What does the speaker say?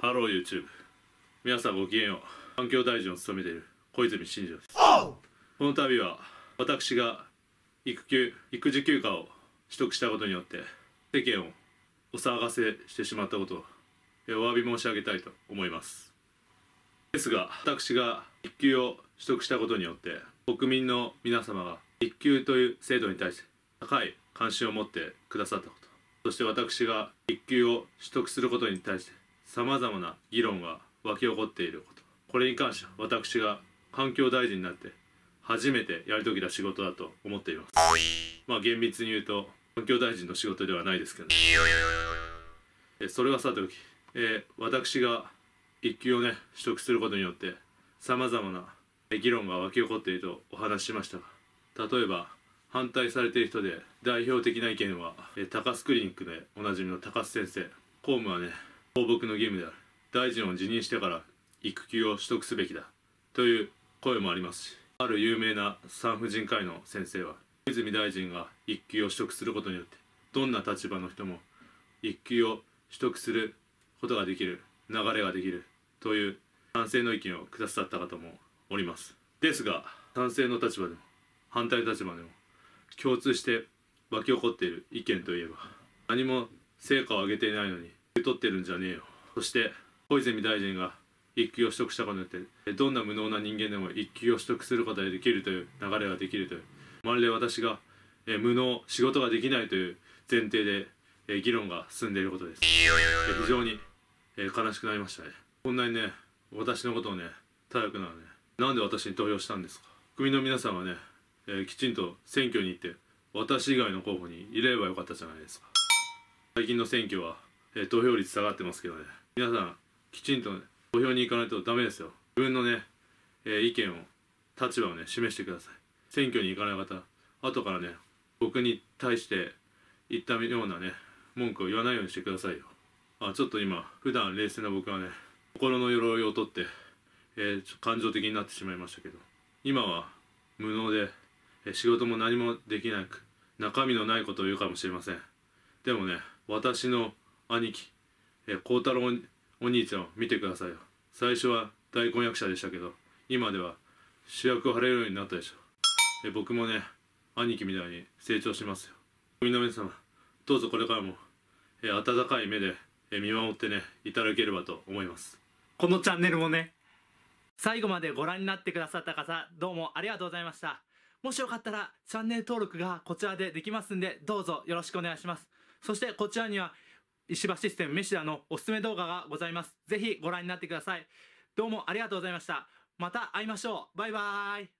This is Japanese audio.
ハロー YouTube 皆さんごきげんよう環境大臣を務めている小泉進次郎ですこの度は私が育休育児休暇を取得したことによって世間をお騒がせしてしまったことをお詫び申し上げたいと思いますですが私が育休を取得したことによって国民の皆様が育休という制度に対して高い関心を持ってくださったことそして私が育休を取得することに対してさまざまな議論が沸き起こっていることこれに関しては私が環境大臣になって初めてやり遂げた仕事だと思っていますまあ厳密に言うと環境大臣の仕事ではないですけど、ね、それはさておき、えー、私が1級をね取得することによってさまざまな議論が沸き起こっているとお話ししましたが例えば反対されている人で代表的な意見は、えー、高須クリニックでおなじみの高須先生公務はね放牧の義務である大臣を辞任してから育休を取得すべきだという声もありますしある有名な産婦人科医の先生は泉大臣が育休を取得することによってどんな立場の人も育休を取得することができる流れができるという賛成の意見をくださった方もおりますですが賛成の立場でも反対の立場でも共通して湧き起こっている意見といえば何も成果を上げていないのに取ってるんじゃねえよそして小泉大臣が一級を取得したことによってどんな無能な人間でも一級を取得することができるという流れができるというまるで私が、え無能仕事ができないという前提で、え議論が進んでいることです、え非常に、え悲しくなりましたねこんなにね私のことをね頼くのはねなんで私に投票したんですか国民の皆さんはね、えー、きちんと選挙に行って私以外の候補に入れればよかったじゃないですか最近の選挙はえー、投票率下がってますけどね皆さんきちんと、ね、投票に行かないとダメですよ自分のね、えー、意見を立場をね示してください選挙に行かない方後からね僕に対して言ったようなね文句を言わないようにしてくださいよあちょっと今普段冷静な僕はね心の鎧を取って、えー、感情的になってしまいましたけど今は無能で、えー、仕事も何もできなく中身のないことを言うかもしれませんでもね私の兄貴、えー、太郎お兄ちゃんを見てくださいよ最初は大根役者でしたけど今では主役を張れるようになったでしょ、えー、僕もね兄貴みたいに成長しますよ国の皆様どうぞこれからも、えー、温かい目で、え見守ってねいただければと思いますこのチャンネルもね最後までご覧になってくださった方どうもありがとうございましたもしよかったらチャンネル登録がこちらでできますんでどうぞよろしくお願いしますそしてこちらには石橋システムメシダのおすすめ動画がございます。ぜひご覧になってください。どうもありがとうございました。また会いましょう。バイバーイ。